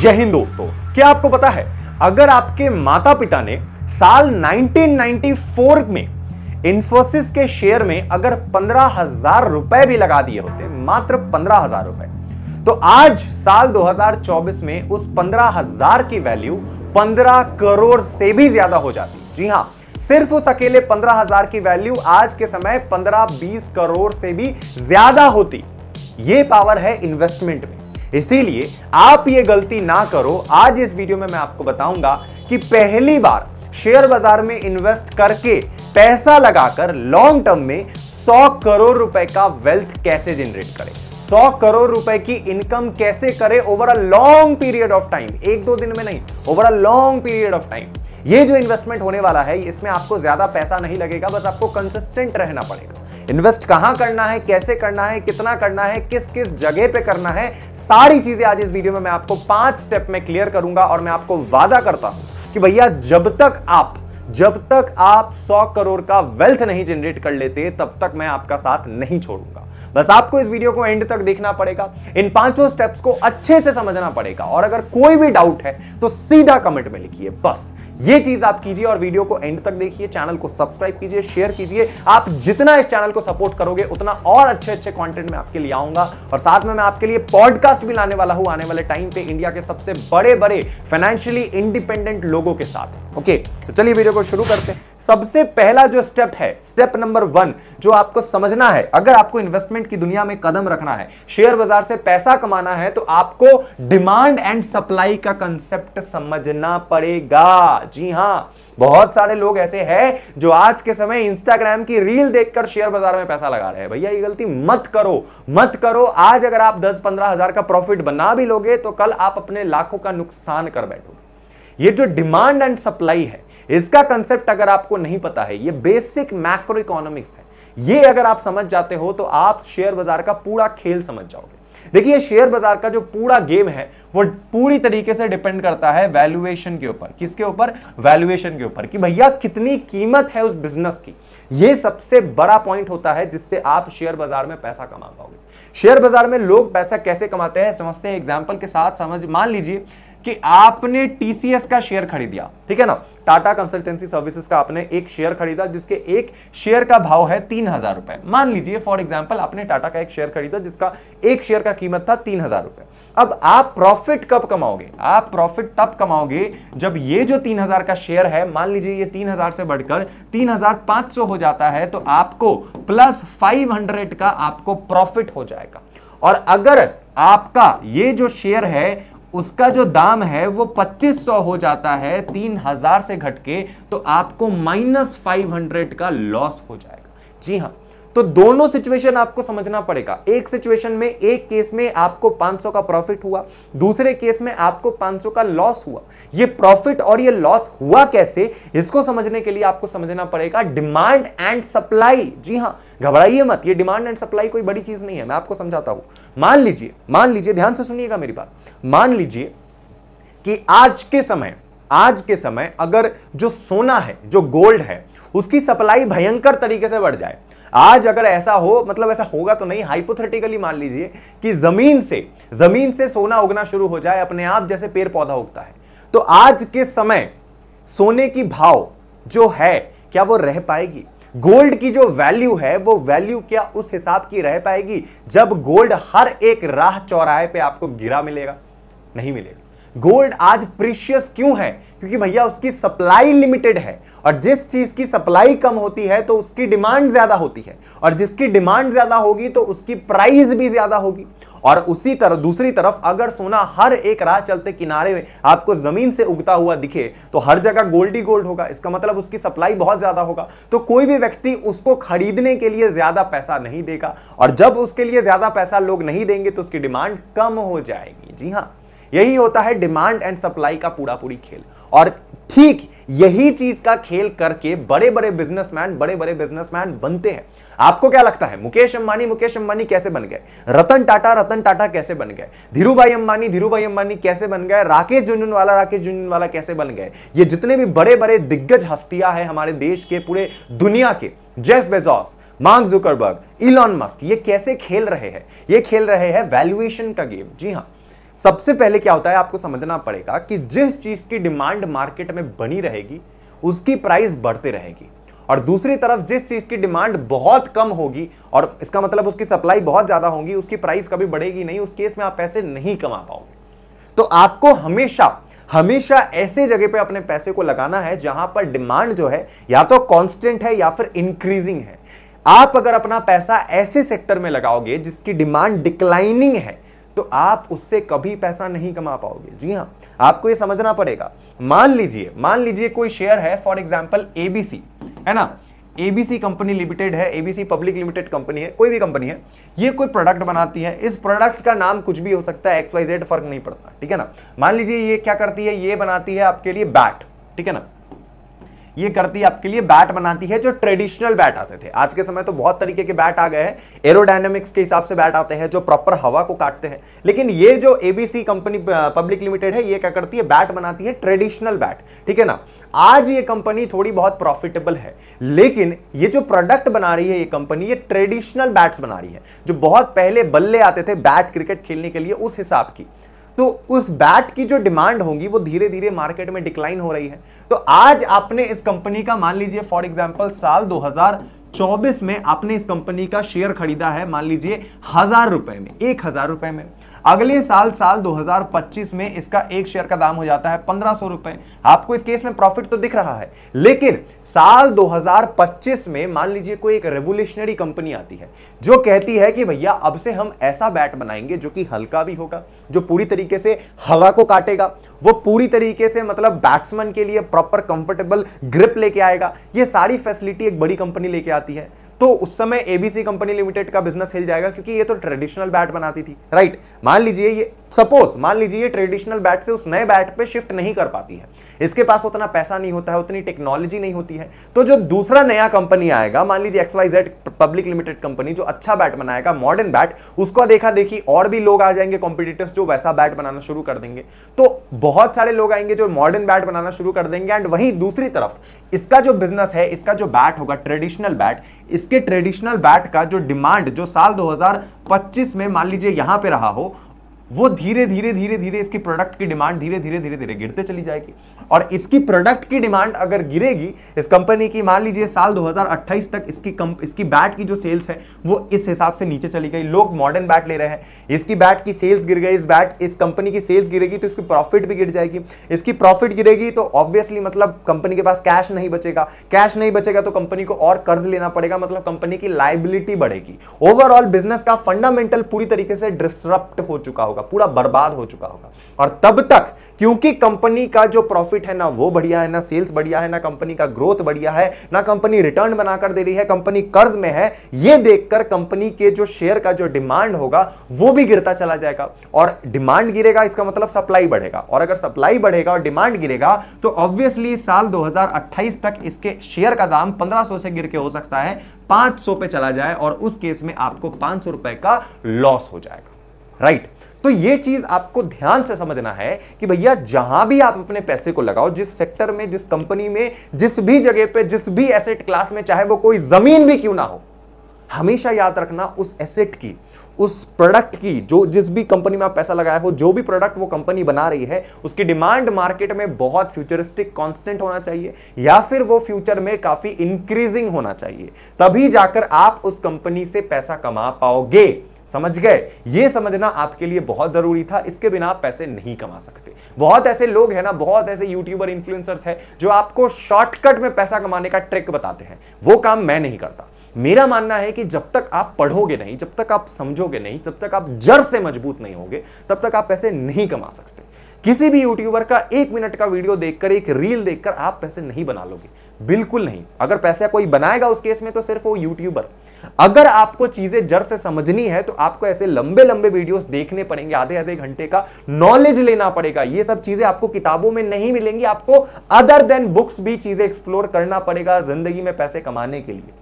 जय हिंद दोस्तों क्या आपको पता है अगर आपके माता पिता ने साल 1994 में इंफोसिस के शेयर में अगर पंद्रह हजार रुपए भी लगा दिए होते मात्र पंद्रह हजार रुपए तो आज साल 2024 में उस पंद्रह हजार की वैल्यू पंद्रह करोड़ से भी ज्यादा हो जाती जी हाँ सिर्फ उस अकेले पंद्रह हजार की वैल्यू आज के समय पंद्रह बीस करोड़ से भी ज्यादा होती यह पावर है इन्वेस्टमेंट में इसीलिए आप ये गलती ना करो आज इस वीडियो में मैं आपको बताऊंगा कि पहली बार शेयर बाजार में इन्वेस्ट करके पैसा लगाकर लॉन्ग टर्म में 100 करोड़ रुपए का वेल्थ कैसे जनरेट करें 100 करोड़ रुपए की इनकम कैसे करे over a long period of time एक दो दिन में नहीं over a long period of time ये जो इन्वेस्टमेंट होने वाला है इसमें आपको ज्यादा पैसा नहीं लगेगा बस आपको कंसिस्टेंट रहना पड़ेगा इन्वेस्ट कहां करना है कैसे करना है कितना करना है किस किस जगह पे करना है सारी चीजें आज इस वीडियो में मैं आपको पांच स्टेप में क्लियर करूंगा और मैं आपको वादा करता हूं कि भैया जब तक आप जब तक आप 100 करोड़ का वेल्थ नहीं जनरेट कर लेते तब तक मैं आपका साथ नहीं छोड़ूंगा बस आपको इस वीडियो को एंड तक देखना पड़ेगा इन पांचों स्टेप्स को अच्छे से समझना पड़ेगा और अगर कोई भी डाउट है तो सीधा कमेंट में लिखिए बस ये चीज आप कीजिए और वीडियो को एंड तक देखिए चैनल को सब्सक्राइब कीजिए शेयर कीजिए आप जितना इस चैनल को सपोर्ट करोगे उतना और अच्छे अच्छे कॉन्टेंट में आपके लिए आऊंगा और साथ में मैं आपके लिए पॉडकास्ट भी लाने वाला हूं आने वाले टाइम पे इंडिया के सबसे बड़े बड़े फाइनेंशियली इंडिपेंडेंट लोगों के साथ ओके तो चलिए वीडियो को शुरू करते हैं सबसे पहला जो स्टेप है स्टेप नंबर वन जो आपको समझना है अगर आपको इन्वेस्ट इन्वेस्टमेंट की दुनिया में कदम रखना है शेयर बाजार से पैसा कमाना है तो आपको डिमांड एंड सप्लाई का कंसेप्ट समझना पड़ेगा जी हाँ बहुत सारे लोग ऐसे हैं जो आज के समय इंस्टाग्राम की रील देखकर शेयर बाजार में पैसा लगा रहे हैं भैया ये गलती मत करो मत करो आज अगर आप दस पंद्रह हजार का प्रॉफिट बना भी लोगे तो कल आप अपने लाखों का नुकसान कर बैठोगे ये जो डिमांड एंड सप्लाई है इसका कंसेप्ट अगर आपको नहीं पता है ये बेसिक मैक्रो इकोनॉमिक्स है ये अगर आप समझ जाते हो तो आप शेयर बाजार का पूरा खेल समझ जाओगे देखिए शेयर बाजार का जो पूरा गेम है वो पूरी तरीके से डिपेंड करता है वैल्यूएशन के ऊपर किसके ऊपर वैल्यूएशन के ऊपर कि भैया कितनी कीमत है उस बिजनेस की ये सबसे बड़ा पॉइंट होता है जिससे आप शेयर बाजार में पैसा कमा पाओगे शेयर बाजार में लोग पैसा कैसे कमाते हैं समझते हैं एग्जाम्पल के साथ समझ मान लीजिए कि आपने टीसीएस का शेयर खरीदिया ठीक है ना टाटा कंसल्टेंसी सर्विसेज का आपने एक शेयर खरीदा जिसके एक शेयर का भाव है तीन हजार रुपए मान लीजिए फॉर एग्जाम्पल आपने टाटा का एक शेयर खरीदा जिसका एक शेयर का कीमत था तीन हजार रुपए अब आप प्रॉफिट कब कमाओगे आप प्रॉफिट तब कमाओगे जब ये जो तीन हजार का शेयर है मान लीजिए ये तीन हजार से बढ़कर तीन हजार पांच सौ हो जाता है तो आपको प्लस फाइव हंड्रेड का आपको प्रॉफिट हो जाएगा और अगर आपका ये जो शेयर है उसका जो दाम है वो 2500 हो जाता है 3000 से घट के तो आपको माइनस फाइव का लॉस हो जाएगा जी हाँ तो दोनों सिचुएशन आपको समझना पड़ेगा एक सिचुएशन में एक केस में आपको 500 का प्रॉफिट हुआ दूसरे केस में आपको 500 का लॉस हुआ ये प्रॉफिट और ये लॉस हुआ कैसे इसको समझने के लिए आपको समझना पड़ेगा डिमांड एंड सप्लाई जी हाँ घबराइए मत ये डिमांड एंड सप्लाई कोई बड़ी चीज नहीं है मैं आपको समझाता हूं मान लीजिए मान लीजिए ध्यान से सुनिएगा मेरी बात मान लीजिए कि आज के समय आज के समय अगर जो सोना है जो गोल्ड है उसकी सप्लाई भयंकर तरीके से बढ़ जाए आज अगर ऐसा हो मतलब ऐसा होगा तो नहीं हाइपोथेटिकली मान लीजिए कि जमीन से जमीन से सोना उगना शुरू हो जाए अपने आप जैसे पेड़ पौधा उगता है तो आज के समय सोने की भाव जो है क्या वो रह पाएगी गोल्ड की जो वैल्यू है वो वैल्यू क्या उस हिसाब की रह पाएगी जब गोल्ड हर एक राह चौराहे पे आपको गिरा मिलेगा नहीं मिलेगा गोल्ड आज प्रीशियस क्यों है क्योंकि भैया उसकी सप्लाई लिमिटेड है और जिस चीज की सप्लाई कम होती है तो उसकी डिमांड ज्यादा होती है और जिसकी डिमांड ज्यादा होगी तो उसकी प्राइस भी ज्यादा होगी और उसी तरह दूसरी तरफ अगर सोना हर एक राह चलते किनारे में आपको जमीन से उगता हुआ दिखे तो हर जगह गोल्ड ही गोल्ड होगा इसका मतलब उसकी सप्लाई बहुत ज्यादा होगा तो कोई भी व्यक्ति उसको खरीदने के लिए ज्यादा पैसा नहीं देगा और जब उसके लिए ज्यादा पैसा लोग नहीं देंगे तो उसकी डिमांड कम हो जाएगी जी हाँ यही होता है डिमांड एंड सप्लाई का पूरा पूरी खेल और ठीक यही चीज का खेल करके बड़े बड़े बिजनेसमैन बड़े बड़े बिजनेसमैन बनते हैं आपको क्या लगता है मुकेश अंबानी मुकेश अंबानी कैसे बन गए रतन टाटा रतन टाटा कैसे बन गए धीरू भाई अंबानी धीरू भाई अंबानी कैसे बन गए राकेश झुंझुनवाला राकेश झुंझुनवाला कैसे बन गए ये जितने भी बड़े बड़े दिग्गज हस्तियां हैं हमारे देश के पूरे दुनिया के Jeff Bezos Mark Zuckerberg Elon Musk ये कैसे खेल रहे हैं ये खेल रहे हैं वैल्यूएशन का गेम जी हाँ सबसे पहले क्या होता है आपको समझना पड़ेगा कि जिस चीज़ की डिमांड मार्केट में बनी रहेगी उसकी प्राइस बढ़ती रहेगी और दूसरी तरफ जिस चीज़ की डिमांड बहुत कम होगी और इसका मतलब उसकी सप्लाई बहुत ज़्यादा होगी उसकी प्राइस कभी बढ़ेगी नहीं उस केस में आप पैसे नहीं कमा पाओगे तो आपको हमेशा हमेशा ऐसे जगह पे अपने पैसे को लगाना है जहां पर डिमांड जो है या तो कांस्टेंट है या फिर इंक्रीजिंग है आप अगर अपना पैसा ऐसे सेक्टर में लगाओगे जिसकी डिमांड डिक्लाइनिंग है तो आप उससे कभी पैसा नहीं कमा पाओगे जी हाँ आपको ये समझना पड़ेगा मान लीजिए मान लीजिए कोई शेयर है फॉर एग्जाम्पल एबीसी है ना एबीसी कंपनी लिमिटेड है एबीसी पब्लिक लिमिटेड कंपनी है कोई भी कंपनी है ये कोई प्रोडक्ट बनाती है इस प्रोडक्ट का नाम कुछ भी हो सकता है एक्स वाई जेड फर्क नहीं पड़ता ठीक है ना मान लीजिए ये क्या करती है ये बनाती है आपके लिए बैट ठीक है ना ये करती आपके लिए बैट बनाती है जो ट्रेडिशनल बैट आते थे आज के समय तो बहुत तरीके के बैट आ गए हैं एरोडायनेमिक्स के हिसाब से बैट आते हैं जो प्रॉपर हवा को काटते हैं लेकिन ये जो एबीसी कंपनी पब्लिक लिमिटेड है ये क्या करती है बैट बनाती है ट्रेडिशनल बैट ठीक है ना आज ये कंपनी थोड़ी बहुत प्रॉफिटेबल है लेकिन ये जो प्रोडक्ट बना रही है ये कंपनी ये ट्रेडिशनल बैट्स बना रही है जो बहुत पहले बल्ले आते थे बैट क्रिकेट खेलने के लिए उस हिसाब की तो उस बैट की जो डिमांड होगी वो धीरे धीरे मार्केट में डिक्लाइन हो रही है तो आज आपने इस कंपनी का मान लीजिए फॉर एग्जाम्पल साल दो 24 में आपने इस कंपनी का शेयर खरीदा है मान लीजिए हजार रुपए में एक हजार रुपए में अगले साल साल 2025 में इसका एक शेयर का दाम हो जाता है पंद्रह सौ रुपए आपको इस केस में प्रॉफिट तो दिख रहा है लेकिन साल 2025 में मान लीजिए कोई एक रेवोल्यूशनरी कंपनी आती है जो कहती है कि भैया अब से हम ऐसा बैट बनाएंगे जो कि हल्का भी होगा जो पूरी तरीके से हवा को काटेगा वो पूरी तरीके से मतलब बैट्समैन के लिए प्रॉपर कंफर्टेबल ग्रिप लेके आएगा ये सारी फैसिलिटी एक बड़ी कंपनी लेके आती है तो उस समय एबीसी कंपनी लिमिटेड का बिजनेस हिल जाएगा क्योंकि ये तो ट्रेडिशनल बैट बनाती थी राइट मान लीजिए ये सपोज मान लीजिए ट्रेडिशनल बैट से उस नए बैट पे शिफ्ट नहीं कर पाती है इसके पास उतना पैसा नहीं होता है उतनी टेक्नोलॉजी नहीं होती है तो जो दूसरा नया कंपनी आएगा मान लीजिए X Y Z public limited company जो अच्छा बैट बनाएगा मॉडर्न बैट उसको देखा देखी और भी लोग आ जाएंगे कॉम्पिटिटर्स जो वैसा बैट बनाना शुरू कर देंगे तो बहुत सारे लोग आएंगे जो मॉडर्न बैट बनाना शुरू कर देंगे एंड वहीं दूसरी तरफ इसका जो बिजनेस है इसका जो बैट होगा ट्रेडिशनल बैट इसके ट्रेडिशनल बैट का जो डिमांड जो साल दो में मान लीजिए यहां पर रहा हो वो धीरे धीरे धीरे धीरे इसकी प्रोडक्ट की डिमांड धीरे धीरे धीरे धीरे गिरते चली जाएगी और इसकी प्रोडक्ट की डिमांड अगर गिरेगी इस कंपनी की मान लीजिए साल 2028 तक इसकी कम, इसकी बैट की जो सेल्स है वो इस हिसाब से नीचे चली गई लोग मॉडर्न बैट ले रहे हैं इसकी बैट की सेल्स गिर गई इस बैट इस कंपनी की सेल्स गिरेगी तो इसकी प्रॉफिट भी गिर जाएगी इसकी प्रॉफिट गिरेगी तो ऑब्वियसली मतलब कंपनी के पास कैश नहीं बचेगा कैश नहीं बचेगा तो कंपनी को और कर्ज लेना पड़ेगा मतलब कंपनी की लाइबिलिटी बढ़ेगी ओवरऑल बिजनेस का फंडामेंटल पूरी तरीके से डिस्टरप्ट हो चुका होगा होगा पूरा बर्बाद हो चुका होगा और तब तक क्योंकि कंपनी का जो प्रॉफिट है ना वो बढ़िया है ना सेल्स बढ़िया है ना कंपनी का ग्रोथ बढ़िया है ना कंपनी रिटर्न बनाकर दे रही है कंपनी कर्ज में है ये देखकर कंपनी के जो शेयर का जो डिमांड होगा वो भी गिरता चला जाएगा और डिमांड गिरेगा इसका मतलब सप्लाई बढ़ेगा और अगर सप्लाई बढ़ेगा और डिमांड गिरेगा तो ऑब्वियसली साल दो तक इसके शेयर का दाम पंद्रह से गिर के हो सकता है 500 पे चला जाए और उस केस में आपको पांच रुपए का लॉस हो जाएगा राइट right. तो ये चीज आपको ध्यान से समझना है कि भैया जहां भी आप अपने पैसे को लगाओ जिस सेक्टर में जिस कंपनी में जिस भी जगह पे जिस भी एसेट क्लास में चाहे वो कोई जमीन भी क्यों ना हो हमेशा याद रखना उस एसेट की उस प्रोडक्ट की जो जिस भी कंपनी में आप पैसा लगाया हो जो भी प्रोडक्ट वो कंपनी बना रही है उसकी डिमांड मार्केट में बहुत फ्यूचरिस्टिक कांस्टेंट होना चाहिए या फिर वो फ्यूचर में काफी इंक्रीजिंग होना चाहिए तभी जाकर आप उस कंपनी से पैसा कमा पाओगे समझ गए ये समझना आपके लिए बहुत जरूरी था इसके बिना आप पैसे नहीं कमा सकते बहुत ऐसे लोग हैं ना बहुत ऐसे यूट्यूबर इन्फ्लुएंसर्स हैं जो आपको शॉर्टकट में पैसा कमाने का ट्रिक बताते हैं वो काम मैं नहीं करता मेरा मानना है कि जब तक आप पढ़ोगे नहीं जब तक आप समझोगे नहीं जब तक आप जड़ से मजबूत नहीं होगे तब तक आप पैसे नहीं कमा सकते किसी भी यूट्यूबर का एक मिनट का वीडियो देखकर एक रील देखकर आप पैसे नहीं बना लोगे बिल्कुल नहीं अगर पैसा कोई बनाएगा उस केस में तो सिर्फ वो यूट्यूबर अगर आपको चीजें जड़ से समझनी है तो आपको ऐसे लंबे लंबे वीडियोस देखने पड़ेंगे आधे आधे घंटे का नॉलेज लेना पड़ेगा ये सब चीजें आपको किताबों में नहीं मिलेंगी आपको अदर देन बुक्स भी चीजें एक्सप्लोर करना पड़ेगा जिंदगी में पैसे कमाने के लिए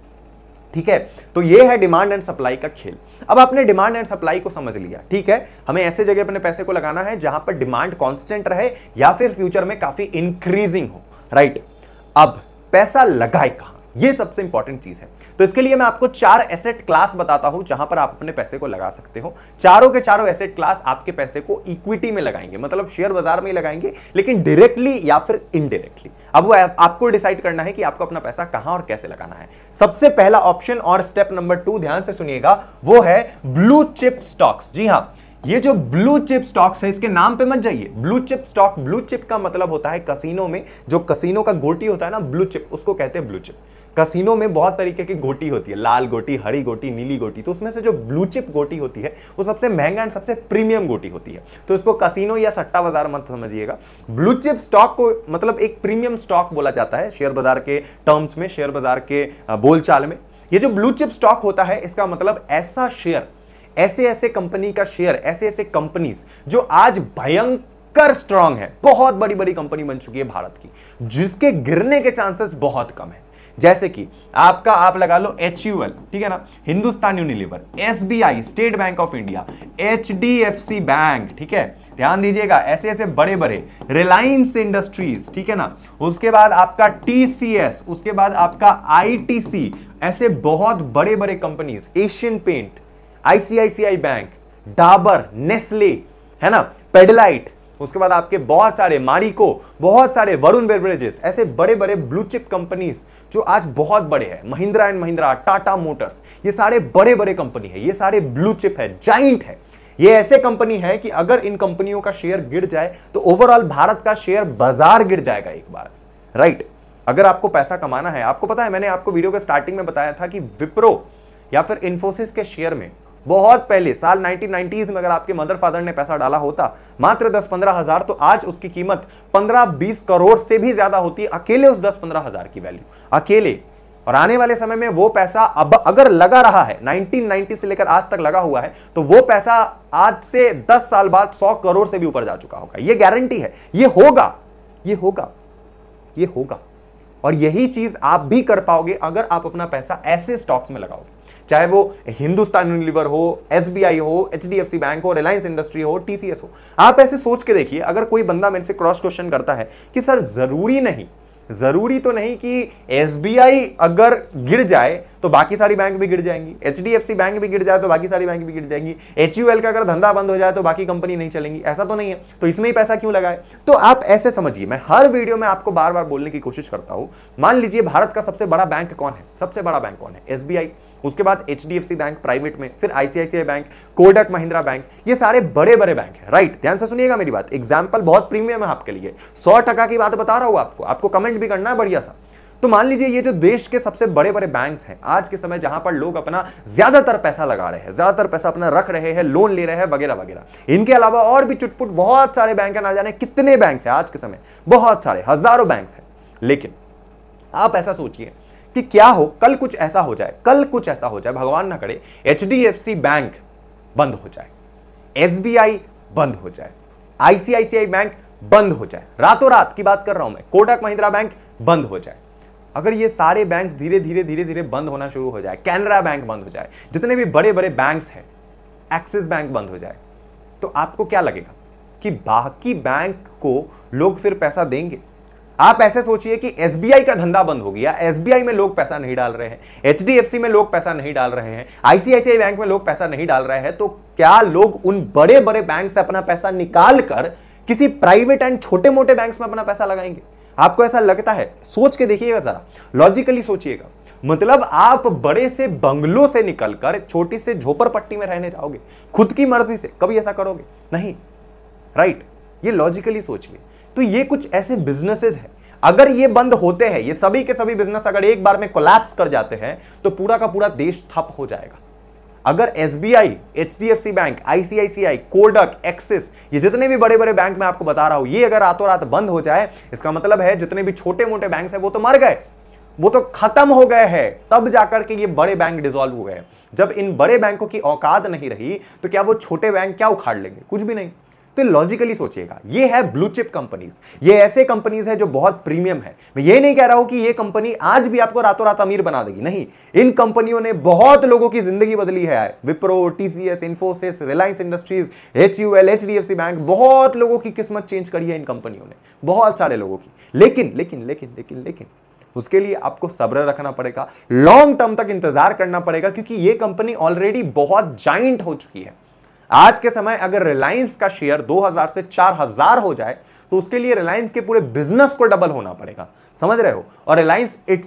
ठीक है तो ये है डिमांड एंड सप्लाई का खेल अब आपने डिमांड एंड सप्लाई को समझ लिया ठीक है हमें ऐसे जगह अपने पैसे को लगाना है जहां पर डिमांड कॉन्स्टेंट रहे या फिर फ्यूचर में काफी इंक्रीजिंग हो राइट अब पैसा लगाए कहां ये सबसे इंपॉर्टेंट चीज है तो इसके लिए मैं आपको चार एसेट क्लास बताता हूं जहां पर आप अपने पैसे को लगा सकते हो चारों के चारों एसेट क्लास आपके पैसे को इक्विटी में लगाएंगे मतलब शेयर बाजार में ही लगाएंगे लेकिन डायरेक्टली या फिर इनडायरेक्टली अब वो आप, आपको डिसाइड करना है कि आपको अपना पैसा कहां और कैसे लगाना है सबसे पहला ऑप्शन और स्टेप नंबर टू ध्यान से सुनिएगा वो है ब्लू चिप स्टॉक्स जी हाँ ये जो ब्लू चिप स्टॉक्स है इसके नाम पे मत जाइए blue chip stock blue chip का मतलब होता है कसीनो में जो कसीनो का गोटी होता है ना ब्लू चिप उसको कहते हैं ब्लू चिप कसिनो में बहुत तरीके की गोटी होती है लाल गोटी हरी गोटी नीली गोटी तो उसमें से जो ब्लू चिप गोटी होती है वो सबसे महंगा एंड सबसे प्रीमियम गोटी होती है तो इसको कसिनो या सट्टा बाजार मत समझिएगा ब्लू चिप स्टॉक को मतलब एक प्रीमियम स्टॉक बोला जाता है शेयर बाजार के टर्म्स में शेयर बाजार के बोलचाल में ये जो ब्लू चिप स्टॉक होता है इसका मतलब ऐसा शेयर ऐसे ऐसे कंपनी का शेयर ऐसे ऐसे कंपनीज जो आज भयंकर कर स्ट्रांग है बहुत बड़ी बड़ी कंपनी बन चुकी है भारत की जिसके गिरने के चांसेस बहुत कम है जैसे कि आपका आप लगा लो एच ठीक है ना Hindustan Unilever S State Bank of India H bank ठीक है ध्यान दीजिएगा ऐसे ऐसे बड़े बड़े रिलायंस इंडस्ट्रीज ठीक है ना उसके बाद आपका एस उसके बाद आपका सी ऐसे बहुत बड़े बड़े companies Asian paint ICICI bank Dabur Nestle है ना पेडलाइट उसके बाद आपके बहुत सारे मारिको बहुत सारे वरुण बेवरेजेस ऐसे बड़े बड़े ब्लू चिप कंपनीज जो आज बहुत बड़े हैं महिंद्रा एंड महिंद्रा टाटा मोटर्स ये सारे बड़े बड़े कंपनी है ये सारे ब्लू चिप है जाइंट है ये ऐसे कंपनी है कि अगर इन कंपनियों का शेयर गिर जाए तो ओवरऑल भारत का शेयर बाजार गिर जाएगा एक बार राइट अगर आपको पैसा कमाना है आपको पता है मैंने आपको वीडियो के स्टार्टिंग में बताया था कि विप्रो या फिर इन्फोसिस के शेयर में बहुत पहले साल 1990s में अगर आपके मदर फादर ने पैसा डाला होता मात्र दस पंद्रह हजार तो आज उसकी कीमत पंद्रह बीस करोड़ से भी ज्यादा होती अकेले उस दस पंद्रह हजार की वैल्यू अकेले और आने वाले समय में वो पैसा अब अगर लगा रहा है 1990 से लेकर आज तक लगा हुआ है तो वो पैसा आज से 10 साल बाद 100 करोड़ से भी ऊपर जा चुका होगा ये गारंटी है ये होगा ये होगा ये होगा और यही चीज आप भी कर पाओगे अगर आप अपना पैसा ऐसे स्टॉक्स में लगाओगे चाहे वो हिंदुस्तान यूनिलीवर हो एस हो एच बैंक हो रिलायंस इंडस्ट्री हो टी हो आप ऐसे सोच के देखिए अगर कोई बंदा मेरे से क्रॉस क्वेश्चन करता है कि सर ज़रूरी नहीं ज़रूरी तो नहीं कि एस अगर गिर जाए तो बाकी सारी बैंक भी गिर जाएंगी एच बैंक भी गिर जाए तो बाकी सारी बैंक भी गिर जाएंगी एच का अगर धंधा बंद हो जाए तो बाकी कंपनी नहीं चलेंगी ऐसा तो नहीं है तो इसमें ही पैसा क्यों लगाए तो आप ऐसे समझिए मैं हर वीडियो में आपको बार बार बोलने की कोशिश करता हूं मान लीजिए भारत का सबसे बड़ा बैंक कौन है सबसे बड़ा बैंक कौन है आई उसके बाद एच बैंक प्राइवेट में फिर ICICI bank Kotak Mahindra bank ये सारे बड़े बड़े बैंक है राइट ध्यान से सुनिएगा मेरी बात एग्जाम्पल बहुत प्रीमियम है आपके लिए सौ टका की बात बता रहा हूं आपको आपको कमेंट भी करना है बढ़िया सा तो मान लीजिए ये जो देश के सबसे बड़े बड़े बैंक्स हैं आज के समय जहां पर लोग अपना ज्यादातर पैसा लगा रहे हैं ज्यादातर पैसा अपना रख रहे हैं लोन ले रहे हैं वगैरह वगैरह इनके अलावा और भी चुटपुट बहुत सारे बैंक है ना जाने कितने बैंक है आज के समय बहुत सारे हजारों बैंक है लेकिन आप ऐसा सोचिए कि क्या हो कल कुछ ऐसा हो जाए कल कुछ ऐसा हो जाए भगवान ना करे एच बैंक बंद हो जाए एस बंद हो जाए आईसीआईसीआई बैंक बंद हो जाए रातों रात की बात कर रहा हूं मैं कोटक महिंद्रा बैंक बंद हो जाए अगर ये सारे बैंक्स धीरे धीरे धीरे धीरे बंद होना शुरू हो जाए कैनरा बैंक बंद हो जाए जितने भी बड़े बड़े बैंक्स हैं एक्सिस बैंक बंद हो जाए तो आपको क्या लगेगा कि बाकी बैंक को लोग फिर पैसा देंगे आप ऐसे सोचिए कि एस का धंधा बंद हो गया एस में लोग पैसा नहीं डाल रहे हैं एच में लोग पैसा नहीं डाल रहे हैं आईसीआईसीआई बैंक में लोग पैसा नहीं डाल रहे हैं तो क्या लोग उन बड़े बड़े बैंक से अपना पैसा निकाल कर किसी प्राइवेट एंड छोटे मोटे बैंक में अपना पैसा लगाएंगे आपको ऐसा लगता है सोच के देखिएगा जरा लॉजिकली सोचिएगा मतलब आप बड़े से बंगलों से निकलकर छोटी से झोपड़पट्टी में रहने जाओगे खुद की मर्जी से कभी ऐसा करोगे नहीं राइट ये लॉजिकली सोचिए तो ये कुछ ऐसे बिजनेसेस हैं अगर ये बंद होते हैं ये सभी के सभी बिजनेस अगर एक बार में कोलैप्स कर जाते हैं तो पूरा का पूरा देश ठप हो जाएगा अगर S B I H D F C bank ICICI Kotak Axis ये जितने भी बड़े बड़े बैंक मैं आपको बता रहा हूं ये अगर रातों रात बंद हो जाए इसका मतलब है जितने भी छोटे मोटे बैंक है वो तो मर गए वो तो खत्म हो गए हैं तब जाकर के ये बड़े बैंक डिसॉल्व हुए हैं जब इन बड़े बैंकों की औकात नहीं रही तो क्या वो छोटे बैंक क्या उखाड़ लेंगे कुछ भी नहीं तो लॉजिकली सोचिएगा ये है ब्लू चिप कंपनीज ये ऐसे कंपनीज है जो बहुत प्रीमियम है मैं ये नहीं कह रहा हूं कि ये कंपनी आज भी आपको रातों रात अमीर बना देगी नहीं इन कंपनियों ने बहुत लोगों की जिंदगी बदली है Wipro TCS Infosys Reliance industries H U L H D F C bank बहुत लोगों की किस्मत चेंज करी है इन कंपनियों ने बहुत सारे लोगों की लेकिन लेकिन लेकिन लेकिन लेकिन उसके लिए आपको सब्र रखना पड़ेगा लॉन्ग टर्म तक इंतजार करना पड़ेगा क्योंकि ये कंपनी ऑलरेडी बहुत जाइंट हो चुकी है आज के समय अगर रिलायंस का शेयर 2000 से 4000 हो जाए तो उसके लिए रिलायंस के पूरे बिजनेस को डबल होना पड़ेगा समझ रहे हो और Reliance it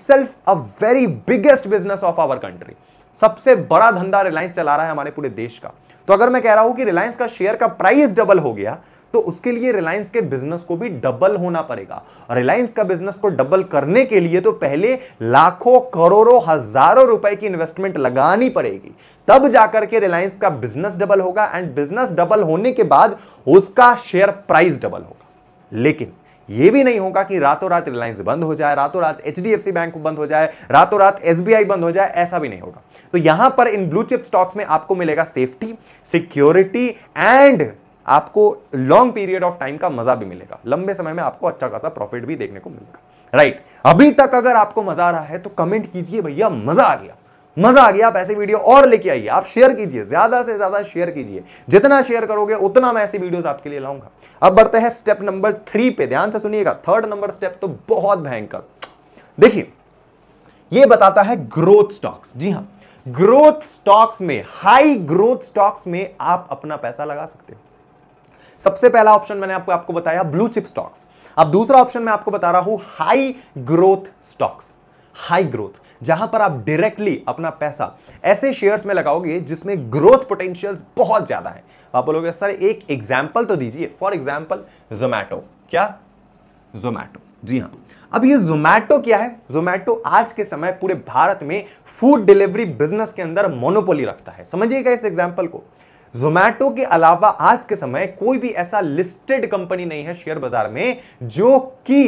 a very biggest business of our country सबसे बड़ा धंधा रिलायंस चला रहा है हमारे पूरे देश का तो अगर मैं कह रहा हूं कि रिलायंस का शेयर का प्राइस डबल हो गया तो उसके लिए रिलायंस के बिजनेस को भी डबल होना पड़ेगा और रिलायंस का बिजनेस को डबल करने के लिए तो पहले लाखों करोड़ों हजारों रुपए की इन्वेस्टमेंट लगानी पड़ेगी तब जाकर के रिलायंस का बिजनेस डबल होगा एंड बिजनेस डबल होने के बाद उसका शेयर प्राइस डबल होगा लेकिन ये भी नहीं होगा कि रातों रात रिलायंस बंद हो जाए रातों रात एच बैंक बंद हो जाए रातों रात एस बंद हो जाए ऐसा भी नहीं होगा तो यहां पर इन ब्लू चिप स्टॉक्स में आपको मिलेगा सेफ्टी सिक्योरिटी एंड आपको लॉन्ग पीरियड ऑफ टाइम का मजा भी मिलेगा लंबे समय में आपको अच्छा खासा प्रॉफिट भी देखने को मिलेगा राइट अभी तक अगर आपको मजा आ रहा है तो कमेंट कीजिए भैया मजा आ गया मजा आ गया आप ऐसी वीडियो और लेके आइए आप शेयर कीजिए ज्यादा से ज्यादा शेयर कीजिए जितना शेयर करोगे उतना मैं ऐसी वीडियोस आपके लिए लाऊंगा अब बढ़ते हैं स्टेप नंबर थ्री पे ध्यान से सुनिएगा थर्ड नंबर स्टेप तो बहुत भयंकर देखिए ये बताता है ग्रोथ स्टॉक्स जी हां ग्रोथ स्टॉक्स में हाई ग्रोथ स्टॉक्स में आप अपना पैसा लगा सकते हो सबसे पहला ऑप्शन मैंने आपको आपको बताया ब्लू चिप स्टॉक्स अब दूसरा ऑप्शन मैं आपको बता रहा हूं high growth stocks high growth जहां पर आप डायरेक्टली अपना पैसा ऐसे शेयर्स में लगाओगे जिसमें ग्रोथ पोटेंशियल बहुत ज़्यादा है आप बोलोगे सर एक एग्जाम्पल तो दीजिए फॉर एग्जाम्पल जोमैटो क्या जोमैटो जी हाँ अब ये जोमैटो क्या है जोमैटो आज के समय पूरे भारत में फूड डिलीवरी बिजनेस के अंदर मोनोपोली रखता है समझिएगा इस एग्जाम्पल को जोमैटो के अलावा आज के समय कोई भी ऐसा लिस्टेड कंपनी नहीं है शेयर बाजार में जो कि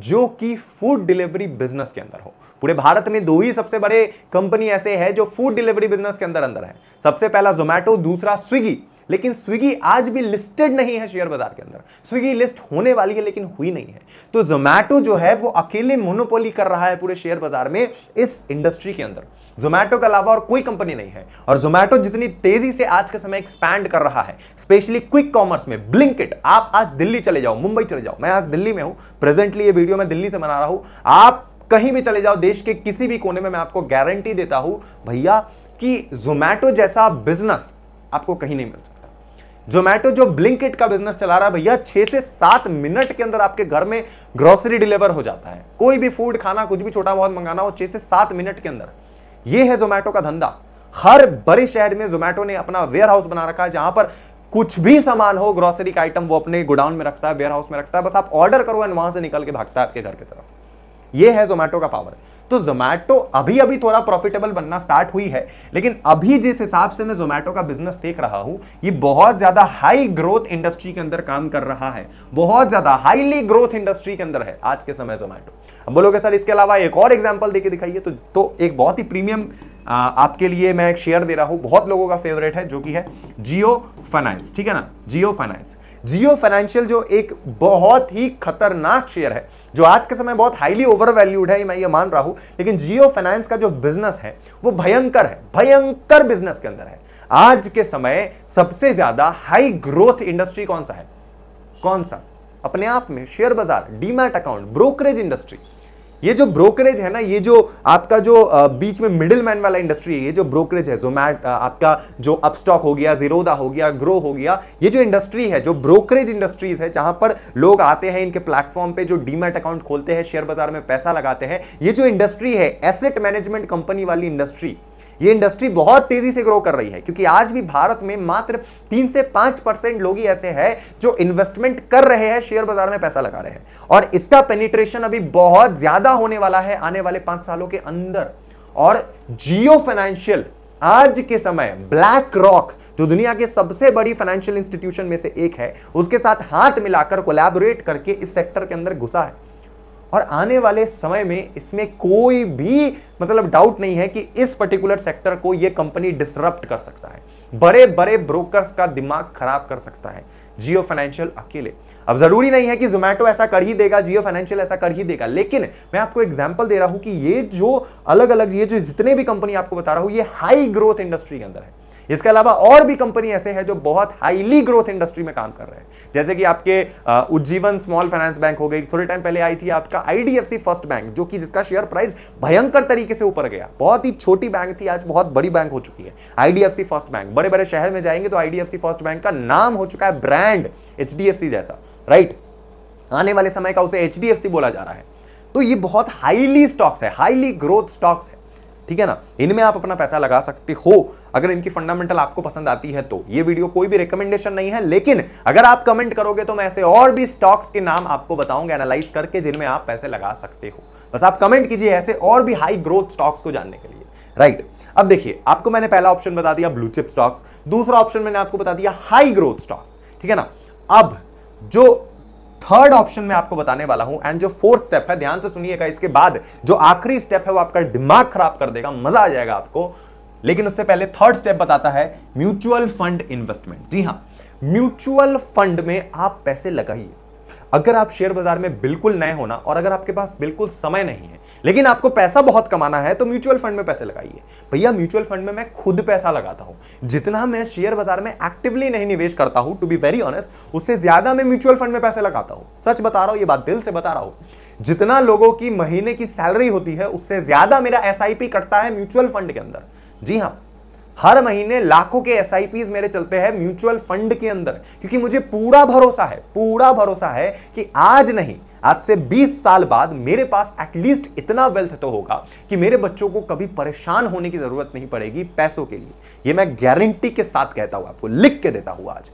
जो कि फूड डिलीवरी बिजनेस के अंदर हो पूरे भारत में दो ही सबसे बड़े कंपनी ऐसे है जो फूड डिलीवरी बिजनेस के अंदर अंदर है सबसे पहला जोमैटो दूसरा स्विगी लेकिन स्विगी आज भी लिस्टेड नहीं है शेयर बाजार के अंदर स्विगी लिस्ट होने वाली है लेकिन हुई नहीं है तो जोमैटो जो है वो अकेले मोनोपोली कर रहा है पूरे शेयर बाजार में इस इंडस्ट्री के अंदर जोमैटो के अलावा और कोई कंपनी नहीं है और जोमैटो जितनी तेजी से आज के समय एक्सपैंड कर रहा है स्पेशली क्विक कॉमर्स में ब्लिंकिट आप आज दिल्ली चले जाओ मुंबई चले जाओ मैं आज दिल्ली में हूं प्रेजेंटली ये वीडियो मैं दिल्ली से बना रहा हूं आप कहीं भी चले जाओ देश के किसी भी कोने में मैं आपको गारंटी देता हूं भैया कि जोमैटो जैसा बिजनेस आपको कहीं नहीं मिल सकता जोमैटो जो ब्लिंकिट का बिजनेस चला रहा है भैया छह से सात मिनट के अंदर आपके घर में ग्रोसरी डिलीवर हो जाता है कोई भी फूड खाना कुछ भी छोटा बहुत मंगाना हो छह से सात मिनट के अंदर ये है जोमैटो का धंधा हर बड़े शहर में जोमैटो ने अपना वेयर हाउस बना रखा है जहां पर कुछ भी सामान हो ग्रोसरी का आइटम वो अपने गोडाउन में रखता है वेयर हाउस में रखता है बस आप ऑर्डर करो एंड वहां से निकल के भागता है आपके घर की तरफ ये है जोमैटो का पावर तो जोमैटो अभी अभी थोड़ा प्रॉफिटेबल बनना स्टार्ट हुई है लेकिन अभी जिस हिसाब से मैं जोमैटो का बिजनेस देख रहा हूं ये बहुत ज्यादा हाई ग्रोथ इंडस्ट्री के अंदर काम कर रहा है बहुत ज्यादा हाईली ग्रोथ इंडस्ट्री के अंदर है आज के समय जोमैटो बोलोगे सर इसके अलावा एक और एग्जाम्पल देखिए दिखाइए तो, तो एक बहुत ही प्रीमियम आ, आपके लिए मैं एक शेयर दे रहा हूं बहुत लोगों का फेवरेट है जो कि है जियो फाइनेंस ठीक है ना जियो फाइनेंस जियो फाइनेंशियल जो एक बहुत ही खतरनाक शेयर है जो आज के समय बहुत हाईली ओवर वैल्यूड है मैं ये मान रहा हूं लेकिन जियो फाइनेंस का जो बिजनेस है वो भयंकर है भयंकर बिजनेस के अंदर है आज के समय सबसे ज्यादा हाई ग्रोथ इंडस्ट्री कौन सा है कौन सा अपने आप में शेयर बाजार डीमैट अकाउंट ब्रोकरेज इंडस्ट्री ये जो ब्रोकरेज है ना ये जो आपका जो बीच में मिडिल मैन वाला इंडस्ट्री है ये जो ब्रोकरेज है जोमैट आपका जो अपस्टॉक हो गया जीरोदा हो गया ग्रो हो गया ये जो इंडस्ट्री है जो ब्रोकरेज इंडस्ट्रीज है जहां पर लोग आते हैं इनके प्लेटफॉर्म पे जो डीमेट अकाउंट खोलते हैं शेयर बाजार में पैसा लगाते हैं ये जो इंडस्ट्री है एसेट मैनेजमेंट कंपनी वाली इंडस्ट्री ये इंडस्ट्री बहुत तेजी से ग्रो कर रही है क्योंकि आज भी भारत में मात्र तीन से पांच परसेंट लोग ही ऐसे हैं जो इन्वेस्टमेंट कर रहे हैं शेयर बाजार में पैसा लगा रहे हैं और इसका पेनिट्रेशन अभी बहुत ज्यादा होने वाला है आने वाले पांच सालों के अंदर और जियो फाइनेंशियल आज के समय ब्लैक रॉक जो दुनिया के सबसे बड़ी फाइनेंशियल इंस्टीट्यूशन में से एक है उसके साथ हाथ मिलाकर कोलैबोरेट करके इस सेक्टर के अंदर घुसा है और आने वाले समय में इसमें कोई भी मतलब डाउट नहीं है कि इस पर्टिकुलर सेक्टर को यह कंपनी डिसरप्ट कर सकता है बड़े बड़े ब्रोकर्स का दिमाग खराब कर सकता है जियो फाइनेंशियल अकेले अब जरूरी नहीं है कि जोमैटो ऐसा कर ही देगा जियो फाइनेंशियल ऐसा कर ही देगा लेकिन मैं आपको एग्जाम्पल दे रहा हूं कि ये जो अलग अलग ये जो जितने भी कंपनी आपको बता रहा हूं ये हाई ग्रोथ इंडस्ट्री के अंदर है इसके अलावा और भी कंपनी ऐसे हैं जो बहुत हाईली ग्रोथ इंडस्ट्री में काम कर रहे हैं जैसे कि आपके उज्जीवन स्मॉल फाइनेंस बैंक हो गई थोड़े टाइम पहले आई थी आपका आईडीएफसी फर्स्ट बैंक जो कि जिसका शेयर प्राइस भयंकर तरीके से ऊपर गया बहुत ही छोटी बैंक थी आज बहुत बड़ी बैंक हो चुकी है आईडीएफसी फर्स्ट बैंक बड़े बड़े शहर में जाएंगे तो आईडीएफसी फर्स्ट बैंक का नाम हो चुका है ब्रांड एच जैसा राइट आने वाले समय का उसे एच बोला जा रहा है तो ये बहुत हाईली स्टॉक्स है हाईली ग्रोथ स्टॉक्स है ठीक है ना इनमें आप अपना पैसा लगा सकते हो अगर इनकी फंडामेंटल आपको पसंद आती है तो ये वीडियो कोई भी रिकमेंडेशन नहीं है लेकिन अगर आप कमेंट करोगे तो मैं ऐसे और भी स्टॉक्स के नाम आपको बताऊंगा एनालाइज करके जिनमें आप पैसे लगा सकते हो बस आप कमेंट कीजिए ऐसे और भी हाई ग्रोथ स्टॉक्स को जानने के लिए राइट अब देखिए आपको मैंने पहला ऑप्शन बता दिया ब्लू चिप स्टॉक्स दूसरा ऑप्शन मैंने आपको बता दिया हाई ग्रोथ स्टॉक्स ठीक है ना अब जो थर्ड ऑप्शन में आपको बताने वाला हूं एंड जो फोर्थ स्टेप है ध्यान से सुनिएगा इसके बाद जो आखिरी स्टेप है वो आपका दिमाग खराब कर देगा मजा आ जाएगा आपको लेकिन उससे पहले थर्ड स्टेप बताता है म्यूचुअल फंड इन्वेस्टमेंट जी हाँ म्यूचुअल फंड में आप पैसे लगाइए अगर आप शेयर बाजार में बिल्कुल नए होना और अगर आपके पास बिल्कुल समय नहीं है लेकिन आपको पैसा बहुत कमाना है तो म्यूचुअल फंड में पैसे लगाइए भैया म्यूचुअल फंड में मैं खुद पैसा लगाता हूं जितना मैं शेयर बाजार में एक्टिवली नहीं निवेश करता हूं टू बी वेरी ऑनेस्ट उससे ज्यादा मैं म्यूचुअल फंड में पैसे लगाता हूं सच बता रहा हूं ये बात दिल से बता रहा हूं जितना लोगों की महीने की सैलरी होती है उससे ज्यादा मेरा एस कटता है म्यूचुअल फंड के अंदर जी हाँ हर महीने लाखों के एस मेरे चलते हैं म्यूचुअल फंड के अंदर क्योंकि मुझे पूरा भरोसा है पूरा भरोसा है कि आज नहीं आज से 20 साल बाद मेरे पास एटलीस्ट इतना वेल्थ तो होगा कि मेरे बच्चों को कभी परेशान होने की जरूरत नहीं पड़ेगी पैसों के लिए ये मैं गारंटी के साथ कहता हूं आपको लिख के देता हूं आज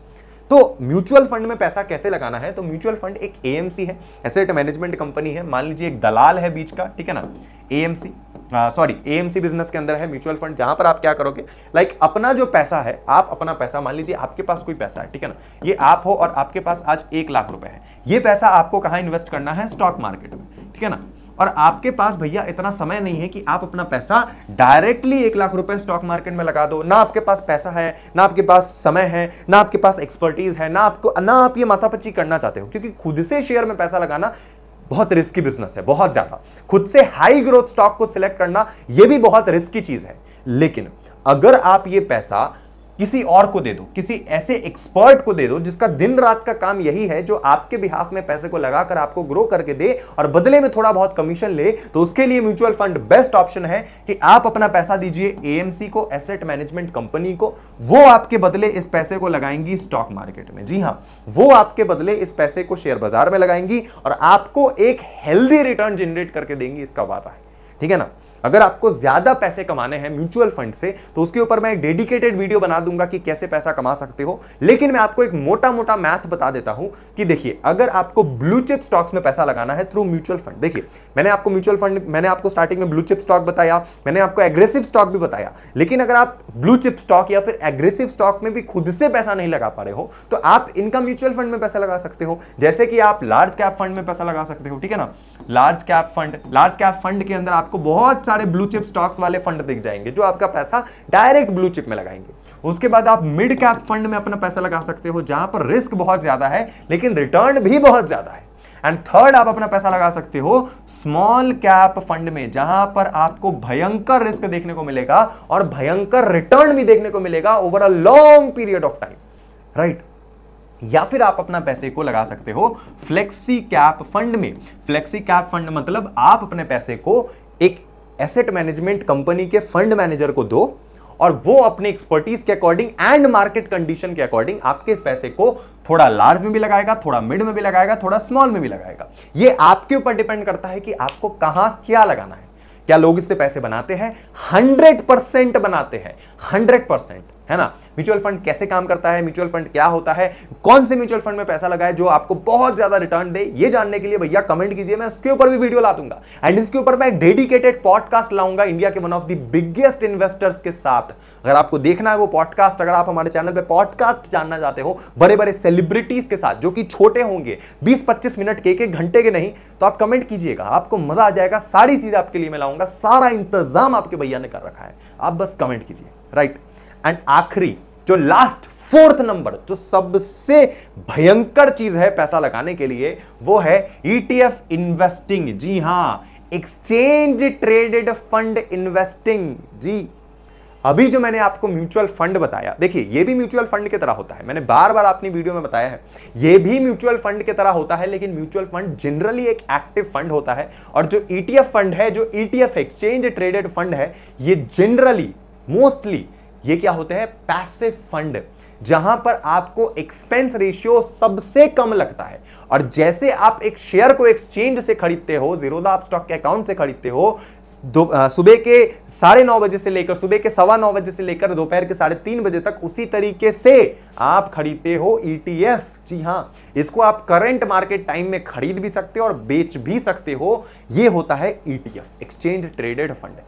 तो म्यूचुअल फंड में पैसा कैसे लगाना है तो म्यूचुअल फंड एक एएमसी है एसेट मैनेजमेंट कंपनी है मान लीजिए एक दलाल है बीच का ठीक है ना एएमसी सॉरी एएमसी बिजनेस के अंदर है म्यूचुअल फंड जहां पर आप क्या करोगे लाइक like, अपना जो पैसा है आप अपना पैसा मान लीजिए आपके पास कोई पैसा है ठीक है ना ये आप हो और आपके पास आज एक लाख रुपए है ये पैसा आपको कहाँ इन्वेस्ट करना है स्टॉक मार्केट में ठीक है ना और आपके पास भैया इतना समय नहीं है कि आप अपना पैसा डायरेक्टली एक लाख रुपए स्टॉक मार्केट में लगा दो ना आपके पास पैसा है ना आपके पास समय है ना आपके पास एक्सपर्टीज है ना आपको ना आप ये माथापच्ची करना चाहते हो क्योंकि खुद से शेयर में पैसा लगाना बहुत रिस्की बिजनेस है बहुत ज्यादा खुद से हाई ग्रोथ स्टॉक को सिलेक्ट करना यह भी बहुत रिस्की चीज है लेकिन अगर आप ये पैसा किसी और को दे दो किसी ऐसे एक्सपर्ट को दे दो जिसका दिन रात का काम यही है जो आपके बिहाफ में पैसे को लगाकर आपको ग्रो करके दे और बदले में थोड़ा बहुत कमीशन ले तो उसके लिए म्यूचुअल फंड बेस्ट ऑप्शन है कि आप अपना पैसा दीजिए एएमसी को एसेट मैनेजमेंट कंपनी को वो आपके बदले इस पैसे को लगाएंगी स्टॉक मार्केट में जी हाँ वो आपके बदले इस पैसे को शेयर बाजार में लगाएंगी और आपको एक हेल्दी रिटर्न जनरेट करके देंगी इसका वादा है ठीक है ना अगर आपको ज़्यादा पैसे कमाने हैं म्यूचुअल फंड से तो उसके ऊपर मैं एक डेडिकेटेड वीडियो बना दूंगा कि कैसे पैसा कमा सकते हो लेकिन मैं आपको एक मोटा मोटा मैथ बता देता हूं कि देखिए अगर आपको ब्लू चिप स्टॉक्स में पैसा लगाना है थ्रू म्यूचुअल फंड देखिए मैंने आपको म्यूचुअल फंड मैंने आपको स्टार्टिंग में ब्लू चिप स्टॉक बताया मैंने आपको एग्रेसिव स्टॉक भी बताया लेकिन अगर आप ब्लू चिप स्टॉक या फिर एग्रेसिव स्टॉक में भी खुद से पैसा नहीं लगा पा रहे हो तो आप इनका म्यूचुअल फंड में पैसा लगा सकते हो जैसे कि आप लार्ज कैप फंड में पैसा लगा सकते हो ठीक है ना large cap fund large cap fund के अंदर आपको बहुत सारे ब्लू चिप स्टॉक्स वाले फंड दिख जाएंगे जो आपका पैसा डायरेक्ट ब्लू चिप में लगाएंगे उसके बाद आप मिड कैप फंड में अपना पैसा लगा सकते हो जहां पर रिस्क बहुत ज्यादा है लेकिन रिटर्न भी बहुत ज्यादा है एंड थर्ड आप अपना पैसा लगा सकते हो स्मॉल कैप फंड में जहां पर आपको भयंकर रिस्क देखने को मिलेगा और भयंकर रिटर्न भी देखने को मिलेगा over a long period of time right या फिर आप अपना पैसे को लगा सकते हो फ्लेक्सी कैप फंड में फ्लेक्सी कैप फंड मतलब आप अपने पैसे को एक एसेट मैनेजमेंट कंपनी के फंड मैनेजर को दो और वो अपने एक्सपर्टीज के अकॉर्डिंग एंड मार्केट कंडीशन के अकॉर्डिंग आपके इस पैसे को थोड़ा लार्ज में भी लगाएगा थोड़ा मिड में भी लगाएगा थोड़ा स्मॉल में भी लगाएगा ये आपके ऊपर डिपेंड करता है कि आपको कहां क्या लगाना है क्या लोग इससे पैसे बनाते हैं हंड्रेड परसेंट बनाते हैं हंड्रेड परसेंट है ना म्यूचुअल फंड कैसे काम करता है म्यूचुअल फंड क्या होता है कौन से म्यूचुअल फंड में पैसा लगाए जो आपको बहुत ज्यादा रिटर्न दे ये जानने के लिए भैया कमेंट कीजिए मैं इसके ऊपर भी वीडियो ला दूंगा एंड इसके ऊपर मैं डेडिकेटेड पॉडकास्ट लाऊंगा इंडिया के one of the biggest investors के साथ अगर आपको देखना है वो पॉडकास्ट अगर आप हमारे चैनल पर पॉडकास्ट जानना चाहते हो बड़े बड़े सेलिब्रिटीज के साथ जो कि छोटे होंगे बीस पच्चीस मिनट के एक घंटे के नहीं तो आप कमेंट कीजिएगा आपको मजा आ जाएगा सारी चीज आपके लिए मैं लाऊंगा सारा इंतजाम आपके भैया ने कर रखा है आप बस कमेंट कीजिए राइट right. एंड आखिरी जो लास्ट फोर्थ नंबर जो सबसे भयंकर चीज है पैसा लगाने के लिए वो है ईटीएफ e इन्वेस्टिंग जी हां एक्सचेंज ट्रेडेड फंड इन्वेस्टिंग जी अभी जो मैंने आपको म्यूचुअल फंड बताया देखिए ये भी म्यूचुअल फंड की तरह होता है मैंने बार बार अपनी वीडियो में बताया है ये भी म्यूचुअल फंड की तरह होता है लेकिन म्यूचुअल फंड जनरली एक एक्टिव फंड होता है और जो ईटीएफ e फंड है जो ईटीएफ एक्सचेंज ट्रेडेड फंड है ये जनरली मोस्टली ये क्या होते हैं पैसिव फंड जहां पर आपको एक्सपेंस रेशियो सबसे कम लगता है और जैसे आप एक शेयर को एक्सचेंज से खरीदते हो जीरोदा आप स्टॉक के अकाउंट से खरीदते हो सुबह के साढ़े नौ बजे से लेकर सुबह के सवा नौ बजे से लेकर दोपहर के साढ़े तीन बजे तक उसी तरीके से आप खरीदते हो ईटीएफ e जी हाँ इसको आप करंट मार्केट टाइम में खरीद भी सकते हो और बेच भी सकते हो ये होता है ईटीएफ एक्सचेंज ट्रेडेड फंड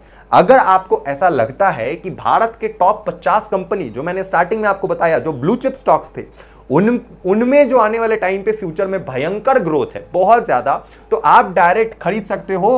अगर आपको ऐसा लगता है कि भारत के टॉप 50 कंपनी जो मैंने स्टार्टिंग में आपको बताया जो ब्लू चिप स्टॉक्स थे उन उनमें जो आने वाले टाइम पे फ्यूचर में भयंकर ग्रोथ है बहुत ज़्यादा तो आप डायरेक्ट खरीद सकते हो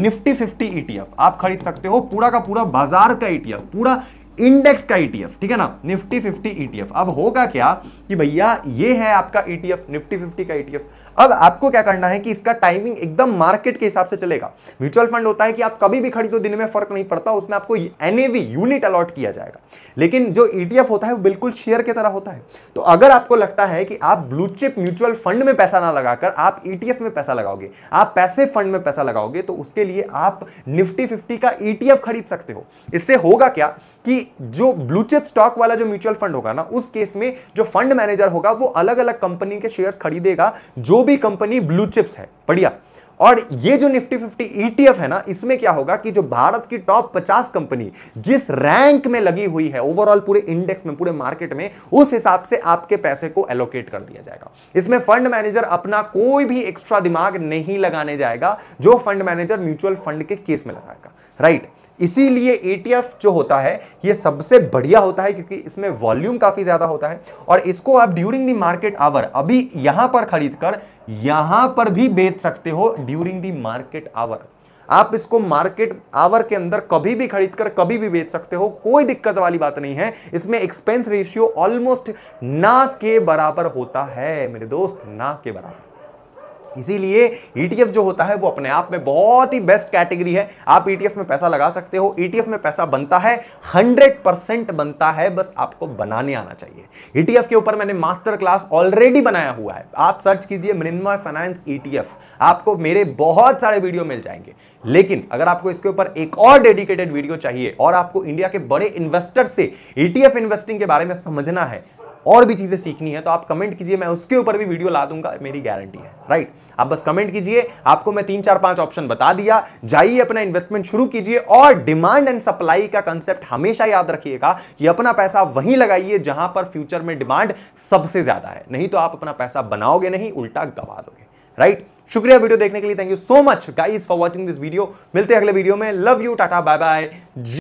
निफ्टी फिफ्टी ईटीएफ आप खरीद सकते हो पूरा का पूरा बाजार का ईटीएफ e पूरा इंडेक्स का ईटीएफ e ठीक है ना निफ्टी 50 ईटीएफ e अब होगा क्या कि भैया ये है आपका ईटीएफ e निफ्टी 50 का ईटीएफ अब आपको क्या करना है कि इसका टाइमिंग एकदम मार्केट के हिसाब से चलेगा म्यूचुअल फंड होता है कि आप कभी भी खड़ी तो दिन में फर्क नहीं पड़ता उसमें आपको एनएवी यूनिट अलॉट किया जाएगा लेकिन जो ईटीएफ होता है वो बिल्कुल शेयर की तरह होता है तो अगर आपको लगता है कि आप ब्लू चिप म्यूचुअल फंड में पैसा ना लगाकर आप ईटीएफ में पैसा लगाओगे आप पैसे फंड में पैसा लगाओगे तो उसके लिए आप निफ्टी फिफ्टी का ईटीएफ खरीद सकते हो इससे होगा क्या कि जो ब्लू चिप स्टॉक वाला जो म्यूचुअल फंड होगा ना उस केस में जो फंड मैनेजर होगा वो अलग अलग कंपनी के शेयर्स खरीदेगा जो भी कंपनी ब्लू चिप्स है बढ़िया और ये जो निफ्टी फिफ्टी ईटीएफ है ना इसमें क्या होगा कि जो भारत की टॉप 50 कंपनी जिस रैंक में लगी हुई है ओवरऑल पूरे इंडेक्स में पूरे मार्केट में उस हिसाब से आपके पैसे को एलोकेट कर दिया जाएगा इसमें फंड मैनेजर अपना कोई भी एक्स्ट्रा दिमाग नहीं लगाने जाएगा जो फंड मैनेजर म्यूचुअल फंड के केस में लगाएगा राइट इसीलिए ईटीएफ e जो होता है ये सबसे बढ़िया होता है क्योंकि इसमें वॉल्यूम काफ़ी ज़्यादा होता है और इसको आप ड्यूरिंग दी मार्केट आवर अभी यहां पर खरीद कर यहां पर भी बेच सकते हो ड्यूरिंग दी मार्केट आवर आप इसको मार्केट आवर के अंदर कभी भी खरीद कर कभी भी बेच सकते हो कोई दिक्कत वाली बात नहीं है इसमें एक्सपेंस रेशियो ऑलमोस्ट ना के बराबर होता है मेरे दोस्त ना के बराबर इसीलिए ईटीएफ e जो होता है वो अपने आप में बहुत ही बेस्ट कैटेगरी है आप ईटीएफ e में पैसा लगा सकते हो ईटीएफ e में पैसा बनता है 100 परसेंट बनता है बस आपको बनाने आना चाहिए ईटीएफ के ऊपर मैंने मास्टर क्लास ऑलरेडी बनाया हुआ है आप सर्च कीजिए मृन्मय फाइनेंस ईटीएफ आपको मेरे बहुत सारे वीडियो मिल जाएंगे लेकिन अगर आपको इसके ऊपर एक और डेडिकेटेड वीडियो चाहिए और आपको इंडिया के बड़े इन्वेस्टर से ईटीएफ इन्वेस्टिंग के बारे में समझना है और भी चीज़ें सीखनी है तो आप कमेंट कीजिए मैं उसके ऊपर भी वीडियो ला दूंगा मेरी गारंटी है राइट आप बस कमेंट कीजिए आपको मैं तीन चार पांच ऑप्शन बता दिया जाइए अपना इन्वेस्टमेंट शुरू कीजिए और डिमांड एंड सप्लाई का कंसेप्ट हमेशा याद रखिएगा कि अपना पैसा वहीं लगाइए जहां पर फ्यूचर में डिमांड सबसे ज़्यादा है नहीं तो आप अपना पैसा बनाओगे नहीं उल्टा गवा दोगे राइट शुक्रिया वीडियो देखने के लिए thank you so much guys for watching this video मिलते हैं अगले वीडियो में love you tata bye bye